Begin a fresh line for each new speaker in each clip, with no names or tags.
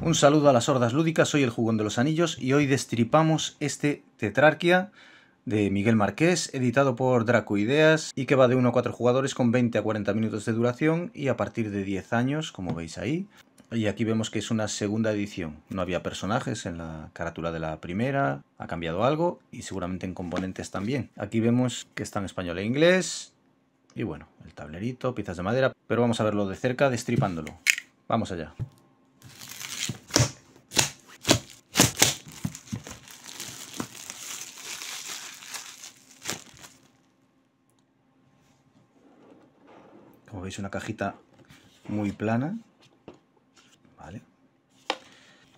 Un saludo a las hordas lúdicas, soy el Jugón de los Anillos y hoy destripamos este Tetrarquia de Miguel Marqués, editado por Draco Ideas y que va de 1 a 4 jugadores con 20 a 40 minutos de duración y a partir de 10 años, como veis ahí. Y aquí vemos que es una segunda edición. No había personajes en la carátula de la primera, ha cambiado algo y seguramente en componentes también. Aquí vemos que está en español e inglés y bueno, el tablerito, piezas de madera, pero vamos a verlo de cerca destripándolo. Vamos allá. es una cajita muy plana, ¿vale?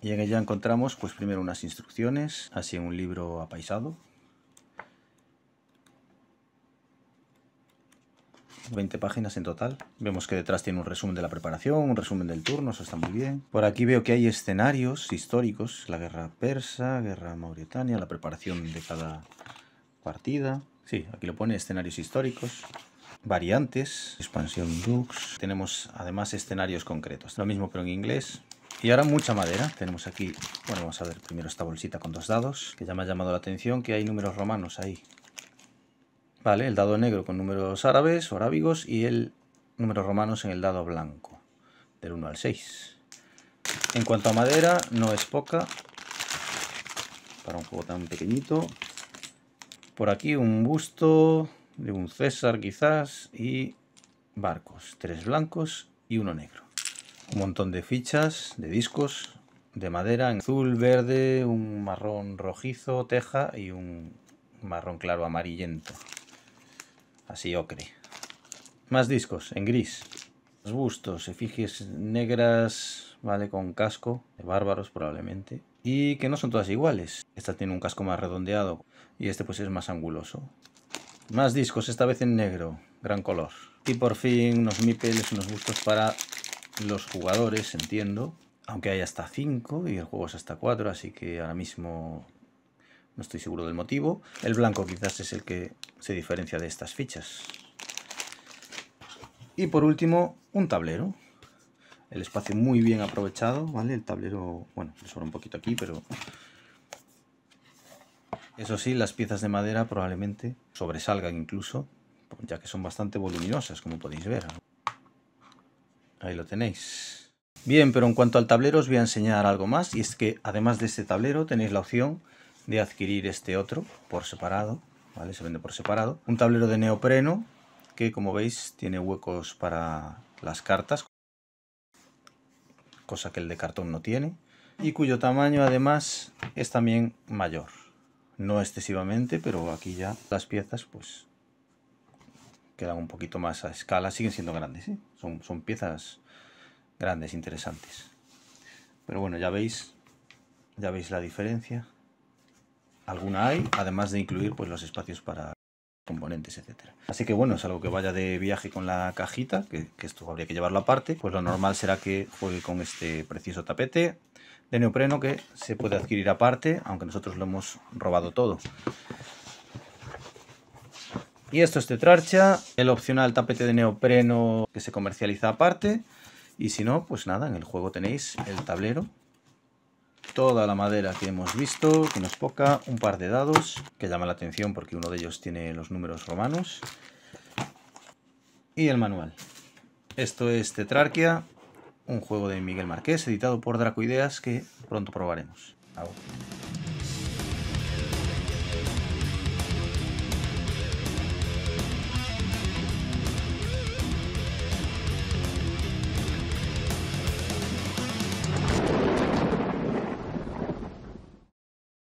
Y en ella encontramos, pues primero unas instrucciones, así un libro apaisado. 20 páginas en total. Vemos que detrás tiene un resumen de la preparación, un resumen del turno, eso está muy bien. Por aquí veo que hay escenarios históricos, la guerra persa, guerra mauritania, la preparación de cada partida. Sí, aquí lo pone escenarios históricos variantes, expansión Dux. Tenemos además escenarios concretos. Lo mismo pero en inglés. Y ahora mucha madera. Tenemos aquí, bueno, vamos a ver primero esta bolsita con dos dados, que ya me ha llamado la atención que hay números romanos ahí. Vale, el dado negro con números árabes o arábigos y el ...número romanos en el dado blanco, del 1 al 6. En cuanto a madera, no es poca para un juego tan pequeñito. Por aquí un busto de un César quizás y barcos, tres blancos y uno negro. Un montón de fichas, de discos, de madera en azul, verde, un marrón rojizo, teja y un marrón claro amarillento, así ocre. Más discos en gris, los bustos, efigies negras, vale, con casco, de bárbaros probablemente, y que no son todas iguales. Esta tiene un casco más redondeado y este pues es más anguloso. Más discos, esta vez en negro, gran color. Y por fin unos mipeles, unos gustos para los jugadores, entiendo. Aunque hay hasta 5 y el juego es hasta 4, así que ahora mismo no estoy seguro del motivo. El blanco quizás es el que se diferencia de estas fichas. Y por último, un tablero. El espacio muy bien aprovechado, ¿vale? El tablero, bueno, sobra un poquito aquí, pero eso sí, las piezas de madera probablemente sobresalgan incluso, ya que son bastante voluminosas, como podéis ver. Ahí lo tenéis. Bien, pero en cuanto al tablero os voy a enseñar algo más, y es que además de este tablero tenéis la opción de adquirir este otro por separado, ¿vale? Se vende por separado. Un tablero de neopreno que, como veis, tiene huecos para las cartas, cosa que el de cartón no tiene, y cuyo tamaño además es también mayor no excesivamente, pero aquí ya las piezas pues quedan un poquito más a escala, siguen siendo grandes, ¿eh? son, son piezas grandes, interesantes. Pero bueno, ya veis, ya veis la diferencia. Alguna hay, además de incluir pues los espacios para componentes, etcétera. Así que bueno, es algo que vaya de viaje con la cajita, que, esto habría que llevarlo aparte, pues lo normal será que juegue con este preciso tapete de neopreno que se puede adquirir aparte, aunque nosotros lo hemos robado todo. Y esto es Tetrarcha, el opcional tapete de neopreno que se comercializa aparte, y si no, pues nada, en el juego tenéis el tablero toda la madera que hemos visto, que nos poca, un par de dados, que llama la atención porque uno de ellos tiene los números romanos, y el manual. Esto es Tetrarquia, un juego de Miguel Marqués, editado por Dracoideas, que pronto probaremos.